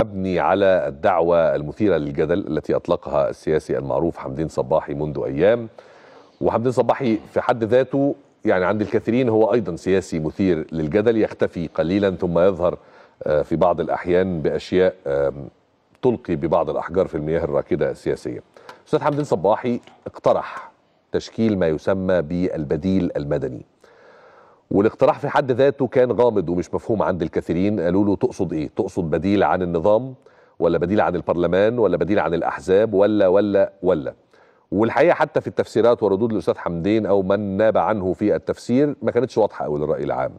أبني على الدعوة المثيرة للجدل التي أطلقها السياسي المعروف حمدين صباحي منذ أيام وحمدين صباحي في حد ذاته يعني عند الكثيرين هو أيضا سياسي مثير للجدل يختفي قليلا ثم يظهر آه، في بعض الأحيان بأشياء تلقي ببعض الأحجار في المياه الراكدة السياسية أستاذ حمدين صباحي اقترح تشكيل ما يسمى بالبديل المدني والاقتراح في حد ذاته كان غامض ومش مفهوم عند الكثيرين قالوا له تقصد ايه تقصد بديل عن النظام ولا بديل عن البرلمان ولا بديل عن الاحزاب ولا ولا ولا والحقيقه حتى في التفسيرات وردود الاستاذ حمدين او من ناب عنه في التفسير ما كانتش واضحه قوي للراي العام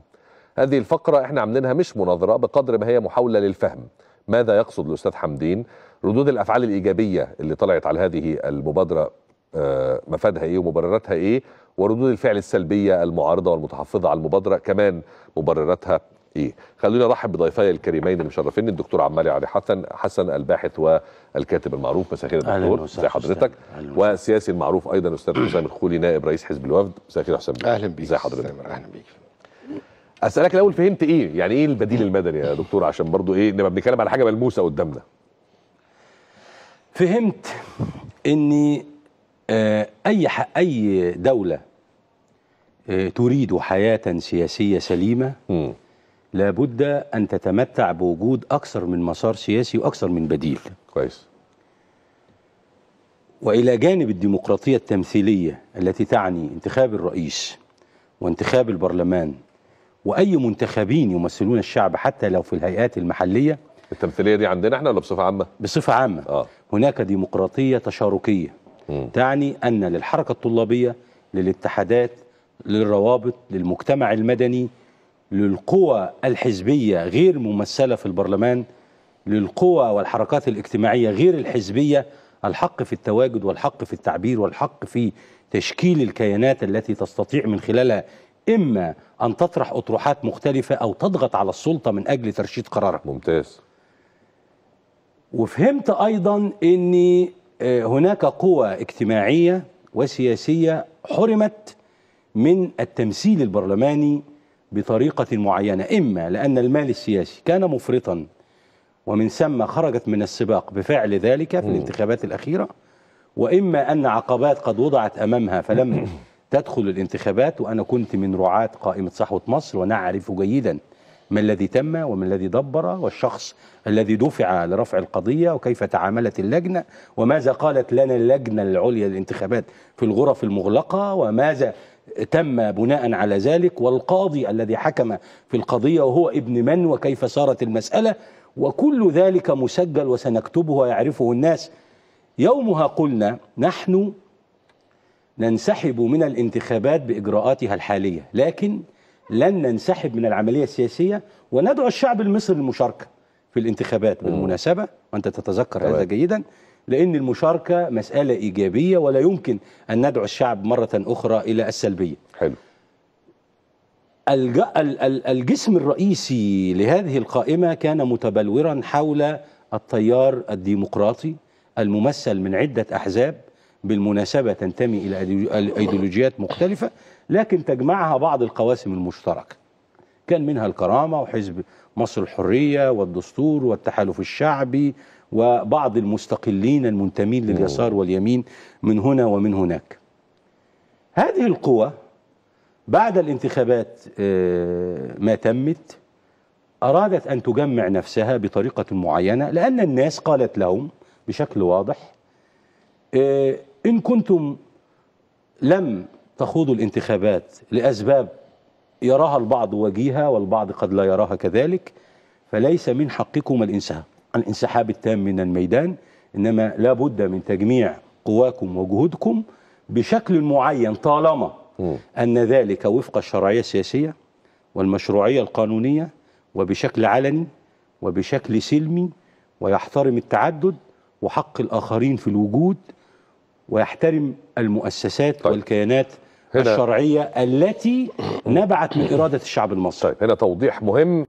هذه الفقره احنا عاملينها مش مناظره بقدر ما هي محاوله للفهم ماذا يقصد الاستاذ حمدين ردود الافعال الايجابيه اللي طلعت على هذه المبادره آه، مفادها ايه ومبرراتها ايه وردود الفعل السلبيه المعارضه والمتحفظه على المبادره كمان مبرراتها ايه خلونا نرحب بضيفي الكريمين المشرفين الدكتور عمالي علي حسن حسن الباحث والكاتب المعروف مساء الخير دكتور ازي حضرتك والسياسي المعروف ايضا استاذ حسام الخولي نائب رئيس حزب الوفد مساء الخير حسام اهلا بيك ازي حضرتك اهلا بيك اسالك الاول فهمت ايه يعني ايه البديل المدني يا دكتور عشان برضو ايه نبقى بنتكلم على حاجه ملموسه قدامنا فهمت اني آه، اي اي دوله آه، تريد حياه سياسيه سليمه م. لابد ان تتمتع بوجود اكثر من مسار سياسي واكثر من بديل كويس والى جانب الديمقراطيه التمثيليه التي تعني انتخاب الرئيس وانتخاب البرلمان واي منتخبين يمثلون الشعب حتى لو في الهيئات المحليه التمثيليه دي عندنا احنا ولا بصفه عامه بصفه عامه آه. هناك ديمقراطيه تشاركيه تعني أن للحركة الطلابية للاتحادات للروابط للمجتمع المدني للقوى الحزبية غير ممثلة في البرلمان للقوى والحركات الاجتماعية غير الحزبية الحق في التواجد والحق في التعبير والحق في تشكيل الكيانات التي تستطيع من خلالها إما أن تطرح أطروحات مختلفة أو تضغط على السلطة من أجل ترشيد قرارها ممتاز وفهمت أيضا أني هناك قوى اجتماعية وسياسية حرمت من التمثيل البرلماني بطريقة معينة إما لأن المال السياسي كان مفرطا ومن ثم خرجت من السباق بفعل ذلك في الانتخابات الأخيرة وإما أن عقبات قد وضعت أمامها فلم تدخل الانتخابات وأنا كنت من رعاة قائمة صحوة مصر ونعرف جيداً ما الذي تم وما الذي دبر والشخص الذي دفع لرفع القضية وكيف تعاملت اللجنة وماذا قالت لنا اللجنة العليا للانتخابات في الغرف المغلقة وماذا تم بناء على ذلك والقاضي الذي حكم في القضية وهو ابن من وكيف صارت المسألة وكل ذلك مسجل وسنكتبه ويعرفه الناس يومها قلنا نحن ننسحب من الانتخابات بإجراءاتها الحالية لكن لن ننسحب من العملية السياسية وندعو الشعب المصري للمشاركة في الانتخابات بالمناسبة وأنت تتذكر هذا جيدا لأن المشاركة مسألة إيجابية ولا يمكن أن ندعو الشعب مرة أخرى إلى السلبية حلو الجسم الرئيسي لهذه القائمة كان متبلورا حول التيار الديمقراطي الممثل من عدة أحزاب بالمناسبة تنتمي إلى أيديولوجيات مختلفة لكن تجمعها بعض القواسم المشتركة كان منها الكرامة وحزب مصر الحرية والدستور والتحالف الشعبي وبعض المستقلين المنتمين لليسار واليمين من هنا ومن هناك هذه القوى بعد الانتخابات آه، ما تمت أرادت أن تجمع نفسها بطريقة معينة لأن الناس قالت لهم بشكل واضح آه، إن كنتم لم تخوضوا الانتخابات لأسباب يراها البعض وجيهة والبعض قد لا يراها كذلك فليس من حقكم الانسحاب الانسحاب التام من الميدان إنما لا بد من تجميع قواكم وجهودكم بشكل معين طالما أن ذلك وفق الشرعية السياسية والمشروعية القانونية وبشكل علني وبشكل سلمي ويحترم التعدد وحق الآخرين في الوجود ويحترم المؤسسات طيب. والكيانات الشرعية التي نبعت من إرادة الشعب المصري طيب هنا توضيح مهم